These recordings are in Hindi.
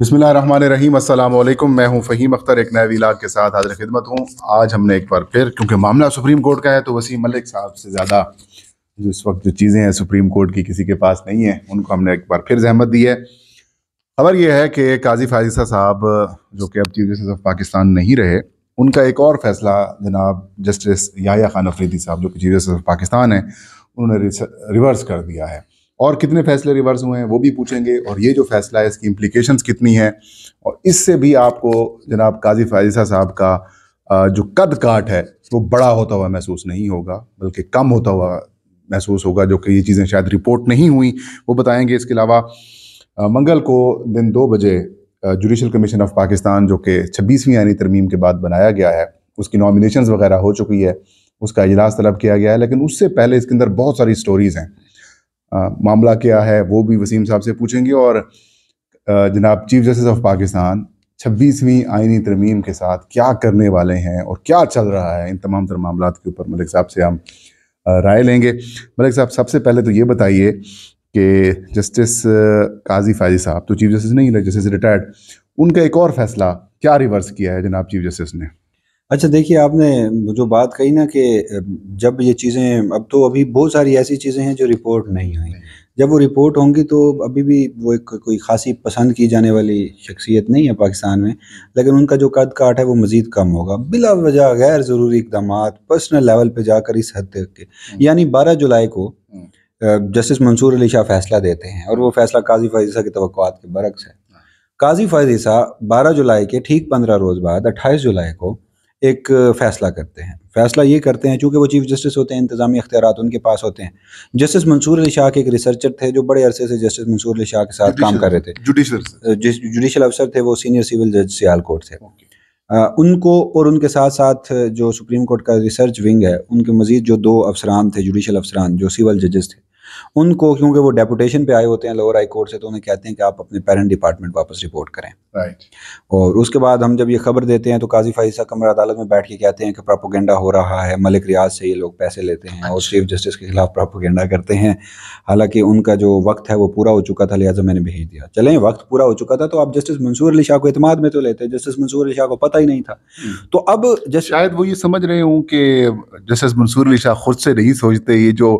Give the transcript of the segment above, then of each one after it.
बिसमीम मैं हूं फ़हीम अख्तर एक नए विलाग के साथ हाजिर खिदमत हूं आज हमने एक बार फिर क्योंकि मामला सुप्रीम कोर्ट का है तो वसीम मलिक साहब से ज़्यादा जो इस वक्त जो चीज़ें हैं सुप्रीम कोर्ट की किसी के पास नहीं है उनको हमने एक बार फिर जहमत दी है खबर यह है कि काजी फारिसा साहब जो कि अब चीफ जस्टिस ऑफ पाकिस्तान नहीं रहे उनका एक और फैसला जनाब जस्टिस याया खान अफरीदी साहब जो कि चीफ जस्टिस ऑफ पाकिस्तान है उन्होंने रिवर्स कर दिया है और कितने फैसले रिवर्स हुए हैं वो भी पूछेंगे और ये जो फैसला है इसकी इम्प्लीकेशंस कितनी है और इससे भी आपको जनाब काजी फायजा साहब का जो कद काट है वो बड़ा होता हुआ महसूस नहीं होगा बल्कि कम होता हुआ महसूस होगा जो कि ये चीज़ें शायद रिपोर्ट नहीं हुई वो बताएंगे इसके अलावा मंगल को दिन दो बजे जुडिशल कमीशन ऑफ पाकिस्तान जो कि छब्बीसवीं यानी तरमीम के बाद बनाया गया है उसकी नॉमिनेशन वगैरह हो चुकी है उसका इजलास तलब किया गया है लेकिन उससे पहले इसके अंदर बहुत सारी स्टोरीज़ हैं आ, मामला क्या है वो भी वसीम साहब से पूछेंगे और जनाब चीफ जस्टिस ऑफ पाकिस्तान छब्बीसवीं आइनी तरमीम के साथ क्या करने वाले हैं और क्या चल रहा है इन तमाम तर मामला के ऊपर मलिक साहब से हम राय लेंगे मलिक साहब सबसे पहले तो ये बताइए कि जस्टिस काजी फाजी साहब तो चीफ जस्टिस नहीं जस्टिस रिटायर्ड उनका एक और फैसला क्या रिवर्स किया है जनाब चीफ जस्टिस ने अच्छा देखिए आपने जो बात कही ना कि जब ये चीज़ें अब तो अभी बहुत सारी ऐसी चीज़ें हैं जो रिपोर्ट नहीं आई जब वो रिपोर्ट होंगी तो अभी भी वो एक कोई खासी पसंद की जाने वाली शख्सियत नहीं है पाकिस्तान में लेकिन उनका जो कद काट है वो मज़ीद कम होगा बिला वजह गैर ज़रूरी इकदाम पर्सनल लेवल पर जाकर इस हद तक के हम्म। यानी बारह जुलाई को हम्म। जस्टिस मंसूर अली शाह फैसला देते हैं और वो फैसला काजी फैजा की तो के बरक्स है हाँ। काजी फैजा बारह जुलाई के ठीक पंद्रह रोज़ बाद अट्ठाईस जुलाई को एक फ़ैसला करते हैं फैसला ये करते हैं चूँकि वो चीफ जस्टिस होते हैं इंतजामी अख्तियार उनके पास होते हैं जस्टिस मंसूर अली शाह के एक रिसर्चर थे जो बड़े अरसे से जस्टिस मंसूर अली शाह के साथ काम कर रहे थे जुडिशल जुडिशल अफसर थे वो सीनियर सिविल जज कोर्ट थे आ, उनको और उनके साथ साथ जो सुप्रीम कोर्ट का रिसर्च विंग है उनके मजीद जो दो अफसरान थे जुडिशल अफसरान जो सिविल जजेस थे उनको क्योंकि वो डेपुटेशन पे आए होते हैं लोअर हाई कोर्ट से तो उन्हें कहते हैं कि आप अपने पेरेंट डिपार्टमेंट वापस रिपोर्ट करें right. और उसके बाद हम जब ये खबर देते हैं तो काजी फाइजा कमर अदालत में बैठ के कहते हैं कि प्रापोगेंडा हो रहा है मलिक रियाज से ये लोग पैसे लेते हैं और चीफ अच्छा। जस्टिस के खिलाफ प्रापोगेंडा करते हैं हालांकि उनका जो वक्त है वो पूरा हो चुका था लिहाजा मैंने भेज दिया चलें वक्त पूरा हो चुका था तो आप जस्टिस मंसूर अली शाह को इतमाद में तो लेते जस्टिस मंसूर अली शाह को पता ही नहीं था हम्म। तो अब शायद वो ये समझ रहे हूँ कि जस्टिस मंसूर अली शाह खुद से नहीं सोचते ये जो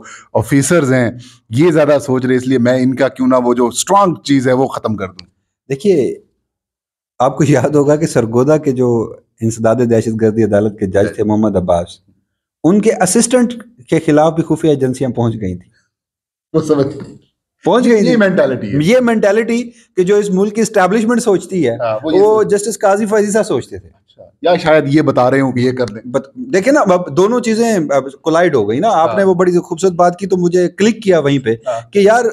ऑफिसर्स हैं ये ज़्यादा सोच रहे इसलिए मैं इनका क्यों ना वो जो स्ट्रांग चीज़ है वो ख़त्म कर दूँ देखिए आपको याद होगा कि सरगोदा के जो इंसदाद दहशत गर्दी अदालत के जज थे मोहम्मद अब्बास उनके असिस्टेंट के खिलाफ भी खुफिया एजेंसियां पहुंच गई थी वो समझ पहुंच गई ये मेंटालिटी ये मेंटालिटी कि जो इस मुल्क की स्टैब्लिशमेंट सोचती है आ, हाँ, वो, वो जस्टिस काजी फैजी साहब सोचते थे अच्छा, या शायद ये बता रहे हो कि ये कर दें देखे ना अब दोनों चीजें कोलाइड हो गई ना हाँ। आपने वो बड़ी खूबसूरत बात की तो मुझे क्लिक किया वहीं पे हाँ। कि यार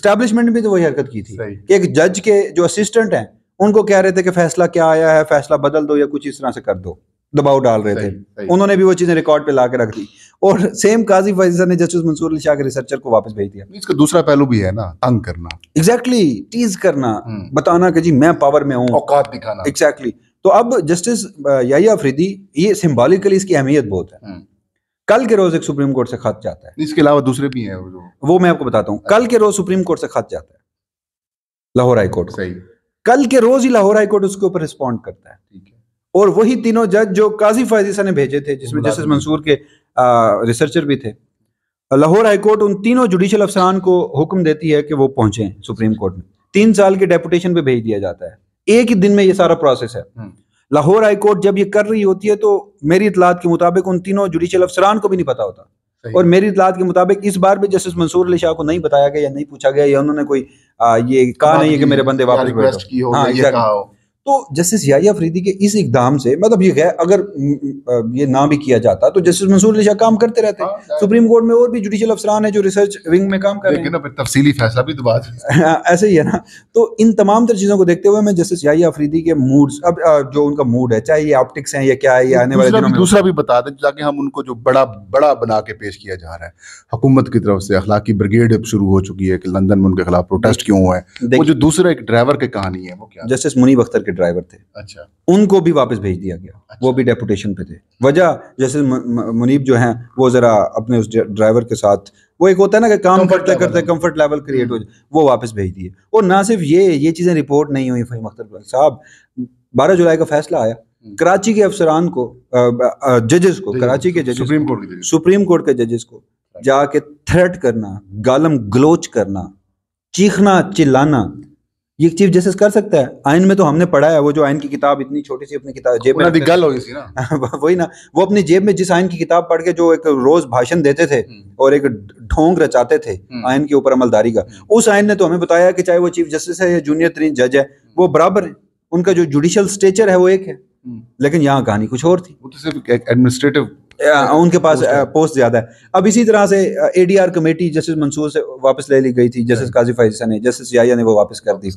स्टैब्लिशमेंट भी तो वही हरकत की थी कि एक जज के जो असिस्टेंट हैं उनको कह रहे थे कि फैसला क्या आया है फैसला बदल दो या कुछ इस तरह से कर दो दबाव डाल रहे थे उन्होंने भी वो चीजें रिकॉर्ड पे ला के रख दी और सेम काजी फैजा ने जस्टिस मंसूर अली शाह के रिसर्चर को वापस भेज दिया इसका दूसरा पहलू भी है ना तंग करना एग्जैक्टली exactly, टीज करना हम्म। बताना कि जी मैं पावर में हूँ औकात दिखाना एग्जैक्टली exactly. तो अब जस्टिस याया अफरीदी ये सिम्बॉलिकली इसकी अहमियत बहुत है हम्म। कल के रोज एक सुप्रीम कोर्ट से खत जाता है इसके अलावा दूसरे भी हैं वो मैं आपको बताता हूँ कल के रोज सुप्रीम कोर्ट से खत जाता है लाहौर हाईकोर्ट सही कल के रोज ही लाहौर हाईकोर्ट उसके ऊपर रिस्पॉन्ड करता है ठीक है और वही तीनों जज जो काजी फायजीसा ने भेजे थे जिसमें जस्टिस मंसूर के आ, रिसर्चर भी थे लाहौर हाईकोर्ट उन तीनों जुडिशल अफसरान को हुक्म देती है कि वो पहुंचे सुप्रीम कोर्ट में तीन साल के डेपुटेशन पे भेज दिया जाता है एक ही दिन में ये सारा प्रोसेस है हम्म। लाहौर हाईकोर्ट जब ये कर रही होती है तो मेरी इतलात के मुताबिक उन तीनों जुडिशल अफसरान को भी नहीं पता होता और मेरी इतलात के मुताबिक इस बार भी जस्टिस मंसूर अली शाह को नहीं बताया गया या नहीं पूछा गया या उन्होंने कोई आ, ये कहा नहीं है कि मेरे बंदे वापस की हो हाँ, ये कहा हो तो जस्टिस याया फरीदी के इस इकदाम से मतलब ये गैर अगर ये ना भी किया जाता तो जस्टिस मंसूर अली काम करते रहते हैं हाँ, सुप्रीम कोर्ट में और भी जुडिशल अफसरान है जो रिसर्च विंग में काम कर रहे हैं तफसीली फैसला भी तो बात हाँ, ऐसे ही है ना तो इन तमाम तरह चीज़ों को देखते हुए मैं जस्टिस याया फरीदी के मूड अब जो उनका मूड है चाहे ये ऑप्टिक्स हैं या क्या है या आने वाले दूसरा भी बता दें ताकि हम उनको जो बड़ा बड़ा बना के पेश किया जा रहा है हुकूमत की तरफ से अखलाकी ब्रिगेड शुरू हो चुकी है कि लंदन में उनके खिलाफ प्रोटेस्ट क्यों हुआ है वो जो दूसरा एक ड्राइवर की कहानी है वो क्या जस्टिस मुनीब अख्तर के ड्राइवर थे अच्छा उनको भी वापस भेज दिया गया अच्छा। वो भी डेपुटेशन पे थे वजह जैसे मुनीब जो हैं वो ज़रा अपने उस ड्राइवर के साथ वो एक होता है ना कि काम करते करते कंफर्ट लेवल क्रिएट हो हम्म। जाए वो वापस भेज दिए और ना सिर्फ ये ये चीज़ें रिपोर्ट नहीं हुई फहीम अख्तर साहब बारह जुलाई का फैसला आया हम्म। कराची के अफसरान को जजेस को कराची के जजेस सुप्रीम कोर्ट के सुप्रीम कोर्ट के जजेस को जाके थ्रेट करना गालम ग्लोच करना चीखना चिल्लाना ये चीफ जस्टिस कर सकता है आयन में तो हमने पढ़ा है वो जो आयन की किताब इतनी छोटी सी अपनी किताब जेब में गल ना हाँ, वही ना वो अपनी जेब में जिस आयन की किताब पढ़ के जो एक रोज भाषण देते थे हम्म। और एक ढोंग रचाते थे हम्म। आयन के ऊपर अमलदारी का हम्म। उस आयन ने तो हमें बताया कि चाहे वो चीफ जस्टिस है या जूनियर तरीन जज है वो बराबर है उनका जो जुडिशल स्टेचर है वो एक है लेकिन यहाँ कहानी कुछ और थी वो तो सिर्फ एडमिनिस्ट्रेटिव उनके पास पोस्ट uh, ज्यादा है अब इसी तरह से एडीआर कमेटी जस्टिस मंसूर से वापस ले ली गई थी जस्टिस काजी फैजा ने जस्टिस याया ने वो वापस कर दी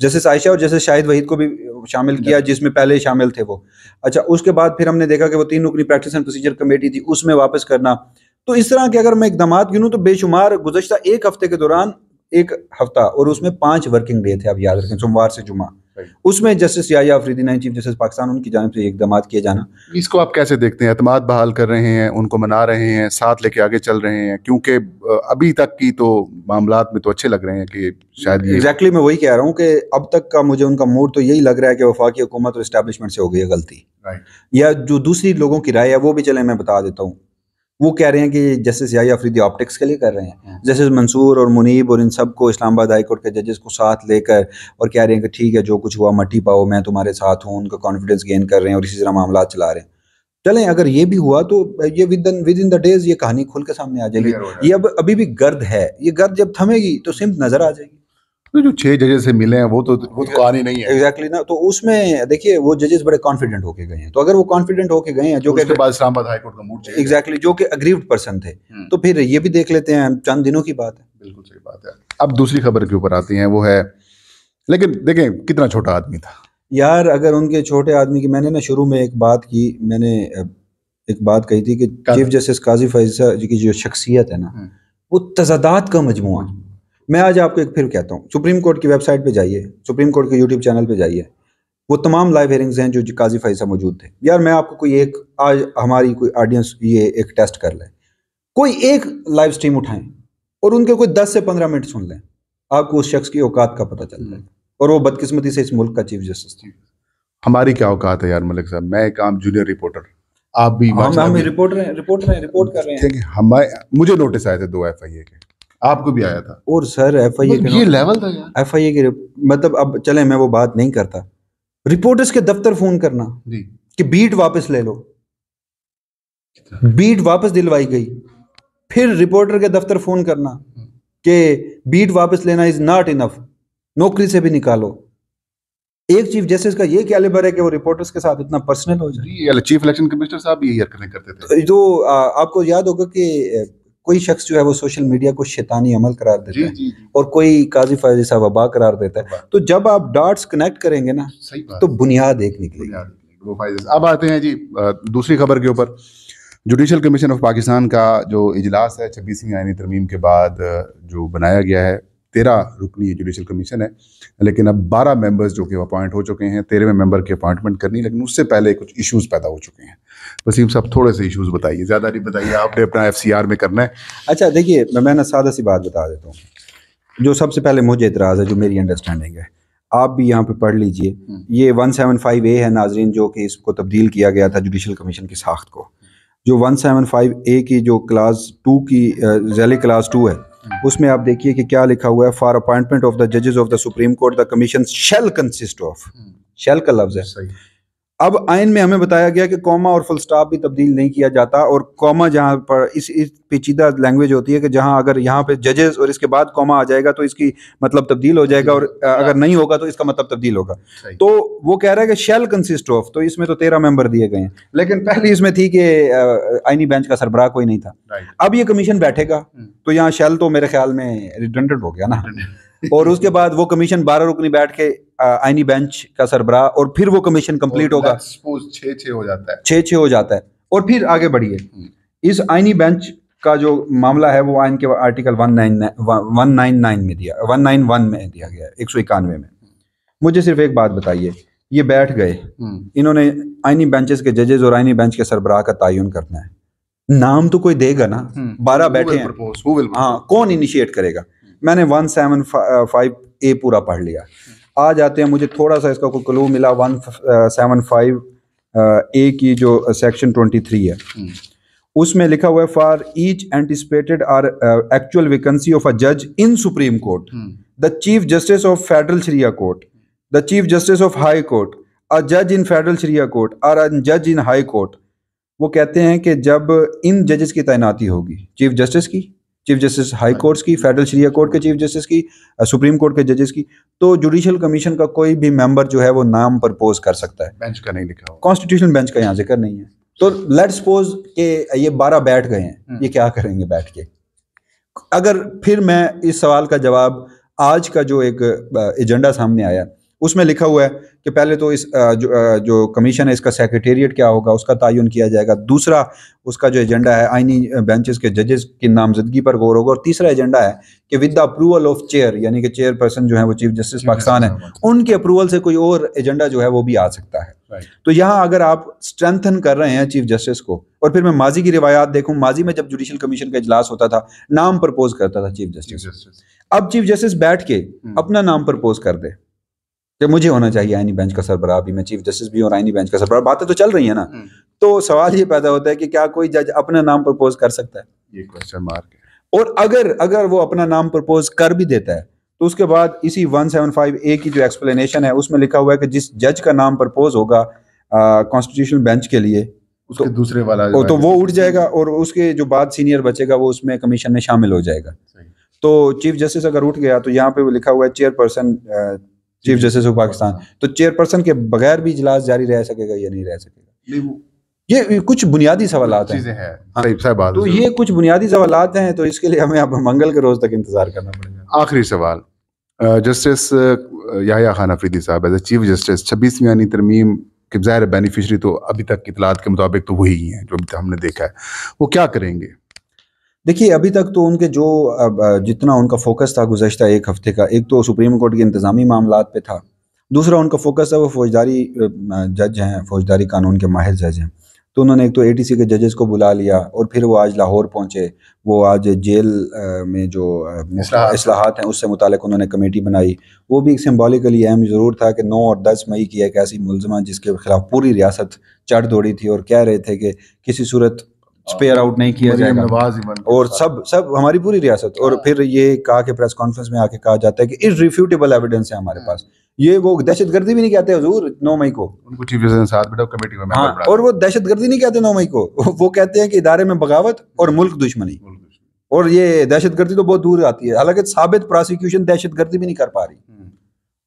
जस्टिस आयशा और जस्टिस शाहिद वहीद को भी uh, शामिल किया जिसमें पहले शामिल थे वो अच्छा उसके बाद फिर हमने देखा कि वो तीन रुकनी प्रैक्टिस एंड प्रोसीजर कमेटी थी उसमें वापस करना तो इस तरह के अगर मैं इकदाम गिनूँ तो बेशुमार गुजशत एक हफ्ते के दौरान एक हफ्ता और उसमें पांच वर्किंग डे थे आप याद रखें सोमवार से जुमा उसमें जस्टिस याया अफरीदी नाइन चीफ जस्टिस पाकिस्तान उनकी जानब से इकदाम किए जाना इसको आप कैसे देखते हैं अतमाद बहाल कर रहे हैं उनको मना रहे हैं साथ लेके आगे चल रहे हैं क्योंकि अभी तक की तो मामला में तो अच्छे लग रहे हैं कि शायद एग्जैक्टली मैं वही कह रहा हूँ कि अब तक का मुझे उनका मूड तो यही लग रहा है कि वफाकी हुकूमत और इस्टेबलिशमेंट से हो गई है गलती या जो दूसरी लोगों की राय है वो भी चले मैं बता देता हूँ वो कह रहे हैं कि जस्टिस याई अफरीदी ऑप्टिक्स के लिए कर रहे हैं जस्टिस हाँ। मंसूर और मुनीब और इन सब को इस्लामाबाद हाई कोर्ट के जजेस को साथ लेकर और कह रहे हैं कि ठीक है जो कुछ हुआ मट्टी पाओ मैं तुम्हारे साथ हूँ उनका कॉन्फिडेंस गेन कर रहे हैं और इसी तरह मामला चला रहे हैं चलें अगर ये भी हुआ तो ये with with in the days ये कहानी खुल के सामने आ जाएगी ये अब अभी भी गर्द है ये गर्द जब थमेगी तो सिम्त नज़र आ जाएगी तो जो छह जजेस से मिले हैं वो तो वो तो कहानी नहीं है एग्जैक्टली exactly ना तो उसमें देखिए वो जजेस बड़े कॉन्फिडेंट होके गए हैं तो अगर वो कॉन्फिडेंट होके गए हैं जो तो के बाद इस्लामाबाद हाई कोर्ट का मूड एग्जैक्टली exactly, जो कि अग्रीव्ड पर्सन थे हम्म। तो फिर ये भी देख लेते हैं चंद दिनों की बात है बिल्कुल सही बात है अब दूसरी खबर के ऊपर आती है वो है लेकिन देखें कितना छोटा आदमी था यार अगर उनके छोटे आदमी की मैंने ना शुरू में एक बात की मैंने एक बात कही थी कि चीफ जस्टिस काजी फैजा जी की जो शख्सियत है ना हम्म। वो तजादात का है मैं आज आपको एक फिर कहता हूँ सुप्रीम कोर्ट की वेबसाइट पर जाइए सुप्रीम कोर्ट के यूट्यूब चैनल पर जाइए वो तमाम लाइव हेयरिंग्स हैं जो काजी फैज साहब मौजूद थे यार मैं आपको कोई एक आज हमारी कोई ऑडियंस ये एक टेस्ट कर लें कोई एक लाइव स्ट्रीम उठाएं और उनके कोई दस से पंद्रह मिनट सुन लें आपको उस शख्स की औकात का पता चल जाएगा हम्म। और वो बदकिस्मती से इस मुल्क का चीफ जस्टिस थे हमारी क्या औकात है यार मलिक साहब मैं एक आम जूनियर रिपोर्टर आप भी हम रिपोर्टर हैं रिपोर्टर हैं रिपोर्ट कर रहे हैं हमारे मुझे नोटिस आए थे दो एफ के आपको भी आया था और sir F I A level था एफ आई ए की मतलब अब चले मैं वो बात नहीं करता रिपोर्टर्स के दफ्तर फोन करना जी कि बीट वापस ले लो बीट वापस दिलवाई गई फिर रिपोर्टर के दफ्तर फोन करना कि बीट वापस लेना इज नॉट इनफ नौकरी से भी निकालो एक चीफ जस्टिस का ये कैलिबर है कि वो रिपोर्टर्स के साथ इतना पर्सनल हो जाए चीफ इलेक्शन कमिश्नर साहब भी करते थे जो तो, आ, आपको याद होगा कि कोई शख्स जो है वो सोशल मीडिया को शैतानी अमल करार देता जी, है जी, और कोई काजी फैज साहब वबा करार देता है तो जब आप डॉट्स कनेक्ट करेंगे ना तो बुनियाद एक निकलेगी अब आते हैं जी दूसरी खबर के ऊपर जुडिशल कमीशन ऑफ पाकिस्तान का जो इजलास है छब्बीसवीं आइनी तरमीम के बाद जो बनाया गया है तेरह रुकनी जुडिशल कमीशन है लेकिन अब बारह मेंबर्स जो कि अपॉइंट हो चुके हैं तेरहवें मेंबर की अपॉइंटमेंट करनी लेकिन उससे पहले कुछ इश्यूज पैदा हो चुके हैं वसीम साहब थोड़े से इश्यूज बताइए ज़्यादा नहीं बताइए आपने अपना एफ में करना है अच्छा देखिए मैं मैंने सादा सी बात बता देता हूँ जो सबसे पहले मुझे इतराज़ है जो मेरी अंडरस्टैंडिंग है आप भी यहाँ पे पढ़ लीजिए हम्म। ये फाइव ए है नाजरीन जो कि इसको तब्दील किया गया था जुडिशल कमीशन की साख्त को जो वन सेवन फाइव ए की जो क्लास टू की जैली क्लास टू है हम्म। उसमें आप देखिए कि क्या लिखा हुआ है फॉर अपॉइंटमेंट ऑफ द जजेस of the supreme court the commission shall consist of shall का लफ्ज है अब आयन में हमें बताया गया कि कॉमा और फुल स्टॉप भी तब्दील नहीं किया जाता और कॉमा जहाँ पर इस इस पेचीदा लैंग्वेज होती है कि जहाँ अगर यहाँ पे जजेस और इसके बाद कॉमा आ जाएगा तो इसकी मतलब तब्दील हो जाएगा और अगर नहीं होगा तो इसका मतलब तब्दील होगा तो वो कह रहा है कि शेल कंसिस्ट ऑफ तो इसमें तो तेरह मेंबर दिए गए हैं लेकिन पहले इसमें थी कि आइनी बेंच का सरबराह कोई नहीं था अब ये कमीशन बैठेगा hmm. तो यहाँ शेल तो मेरे ख्याल में रिटेंडेड हो गया ना और उसके बाद वो कमीशन बारह रुकनी बैठ के आईनी बेंच का सरबराह और फिर वो कमीशन कंप्लीट होगा छः छः हो जाता है और फिर आगे बढ़िए हम्म। इस आईनी बेंच का जो मामला है वो आइन के article one nine one nine nine में दिया वन नाइन वन में दिया गया एक सौ इक्यानवे में मुझे सिर्फ एक बात बताइए ये बैठ गए हम्म। इन्होंने आईनी बेंचेस के जजेस और आईनी बेंच के सरबराह का तयन करना है नाम तो कोई देगा ना हम्म। बारह बैठे हैं हाँ कौन इनिशिएट करेगा मैंने वन सेवन फाइव ए पूरा पढ़ लिया आ जाते हैं मुझे थोड़ा सा इसका कोई क्लू मिला वन सेवन फाइव ए की जो सेक्शन ट्वेंटी थ्री है हम्म। उसमें लिखा हुआ है for each anticipated are actual vacancy of a जज इन supreme court the chief justice of federal Shriya court the chief justice of high court अ जज इन federal Shriya court are a जज इन हाई कोर्ट वो कहते हैं कि जब इन जजेस की तैनाती होगी चीफ जस्टिस की चीफ जस्टिस हाई हाँ कोर्ट्स की फेडरल शरीय कोर्ट के चीफ जस्टिस की सुप्रीम कोर्ट के जजेस की तो जुडिशल कमीशन का कोई भी मेंबर जो है वो नाम प्रपोज कर सकता है बेंच का नहीं लिखा कॉन्स्टिट्यूशन बेंच का यहाँ जिक्र नहीं है तो लेट सपोज के ये बारह बैठ गए हैं हाँ। ये क्या करेंगे बैठ के अगर फिर मैं इस सवाल का जवाब आज का जो एक एजेंडा सामने आया उसमें लिखा हुआ है कि पहले तो इस जो, जो कमीशन है इसका सेक्रेटेरिएट क्या होगा उसका तयन किया जाएगा दूसरा उसका जो एजेंडा है आइनी बेंचेस के जजेस की नामजदगी पर गौर होगा और तीसरा एजेंडा है कि with the approval of chair यानी कि चेयर पर्सन जो है वो चीफ जस्टिस पाकिस्तान है उनके अप्रूवल से कोई और एजेंडा जो है वो भी आ सकता है तो यहाँ अगर आप स्ट्रेंथन कर रहे हैं चीफ जस्टिस को और फिर मैं माजी की रिवायात देखूँ माजी में जब जुडिशियल कमीशन का इजलास होता था नाम प्रपोज करता था चीफ जस्टिस अब चीफ जस्टिस बैठ के हम्म। अपना नाम प्रपोज कर दे कि मुझे होना चाहिए आईनी बेंच का सरबरा भी मैं चीफ जस्टिस भी हूँ आईनी बेंच का सरबरा बातें तो चल रही है ना हम्म। तो सवाल ये पैदा होता है कि क्या कोई जज अपना नाम प्रपोज कर सकता है ये क्वेश्चन मार्क और अगर अगर वो अपना नाम प्रपोज कर भी देता है तो उसके बाद इसी 175 ए की जो एक्सप्लेनेशन है उसमें लिखा हुआ है कि जिस जज का नाम प्रपोज होगा कॉन्स्टिट्यूशनल बेंच के लिए उसके तो, दूसरे वाला तो, तो वो उठ जाएगा और उसके जो बाद सीनियर बचेगा वो उसमें कमीशन में शामिल हो जाएगा तो चीफ जस्टिस अगर उठ गया तो यहाँ पे वो लिखा हुआ है chairperson chief justice of Pakistan तो चेयरपर्सन के बगैर भी इजलास जारी रह सकेगा या नहीं रह सकेगा ये कुछ बुनियादी सवाल हैं है। हाँ, तो ये कुछ बुनियादी सवाल हैं तो इसके लिए हमें अब मंगल के रोज तक इंतजार करना पड़ेगा आखिरी सवाल जस्टिस याहिया खान अफरीदी साहब एज ए चीफ जस्टिस छब्बीसवीं यानी तरमीम के ज़ाहिर बेनिफिशरी तो अभी तक इतलात के मुताबिक तो वही है जो अभी हमने देखा है वो क्या करेंगे देखिए अभी तक तो उनके जो जितना उनका फोकस था गुजशत एक हफ्ते का एक तो सुप्रीम कोर्ट के इंतज़ामी मामला पे था दूसरा उनका फोकस है वो फौजदारी जज हैं फौजदारी कानून के माहिर जज हैं तो उन्होंने एक तो ए के जजेस को बुला लिया और फिर वो आज लाहौर पहुंचे वो आज जेल में जो असलाहत हैं उससे मुतल उन्होंने कमेटी बनाई वो भी एक सिम्बॉलिकली अहम ज़रूर था कि 9 और 10 मई की एक ऐसी मुलजमा जिसके खिलाफ पूरी रियासत चढ़ दौड़ी थी और कह रहे थे कि किसी सूरत स्पेयर आउट नहीं किया जाएगा और सब सब हमारी पूरी रियासत और हाँ। फिर ये कहा कि प्रेस कॉन्फ्रेंस में आके कहा जाता है कि इरिफ्यूटेबल एविडेंस है हमारे हाँ। पास ये वो दहशत गर्दी भी नहीं कहते हजूर नौ मई को उनको चीफ साथ बैठो कमेटी में हाँ, और वो दहशत गर्दी नहीं कहते नौ मई को वो कहते हैं कि इदारे में बगावत और मुल्क दुश्मनी और ये दहशत गर्दी तो बहुत दूर आती है हालांकि साबित प्रोसिक्यूशन दहशत गर्दी भी नहीं कर पा रही हम्म।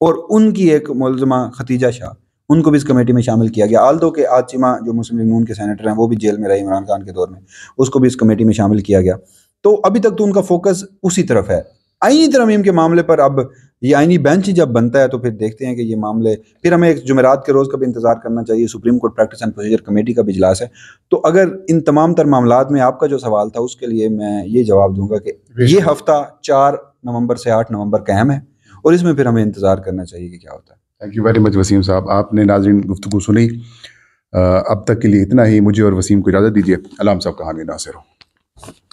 और उनकी एक मुलजमा खतीजा शाह उनको भी इस कमेटी में शामिल किया गया आल दो के आचिमा जो मुस्लिम लीग नून के सेनेटर हैं वो भी जेल में रहे इमरान खान के दौर में उसको भी इस कमेटी में शामिल किया गया तो अभी तक तो उनका फोकस उसी तरफ है आइनी तरमीम के मामले पर अब ये आइनी बेंच जब बनता है तो फिर देखते हैं कि ये मामले फिर हमें एक जुमेरात के रोज़ का भी इंतज़ार करना चाहिए supreme court practice and procedure committee का भी इजलास है तो अगर इन तमाम तर मामला में आपका जो सवाल था उसके लिए मैं ये जवाब दूंगा कि ये हफ्ता चार नवंबर से आठ नवंबर का अहम है और इसमें फिर हमें इंतज़ार करना चाहिए कि क्या होता है thank you very much Waseem साहब आपने नाजरन गुफ्तु सुनी अब तक के लिए इतना ही मुझे और वसीम को इजाज़त दीजिए अलाम साहब का नासिर हो